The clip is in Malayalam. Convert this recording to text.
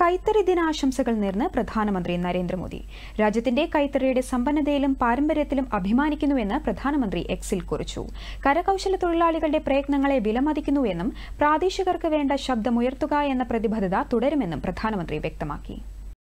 കൈത്തറി ദിനാശംസകൾ നേർന്ന് പ്രധാനമന്ത്രി നരേന്ദ്രമോദി രാജ്യത്തിന്റെ കൈത്തറിയുടെ സമ്പന്നതയിലും പാരമ്പര്യത്തിലും അഭിമാനിക്കുന്നുവെന്ന് പ്രധാനമന്ത്രി എക്സിൽ കുറിച്ചു കരകൌശല തൊഴിലാളികളുടെ പ്രയത്നങ്ങളെ വിലമതിക്കുന്നുവെന്നും പ്രാദേശികർക്ക് വേണ്ട ശബ്ദമുയർത്തുക എന്ന പ്രതിബദ്ധത തുടരുമെന്നും പ്രധാനമന്ത്രി വ്യക്തമാക്കി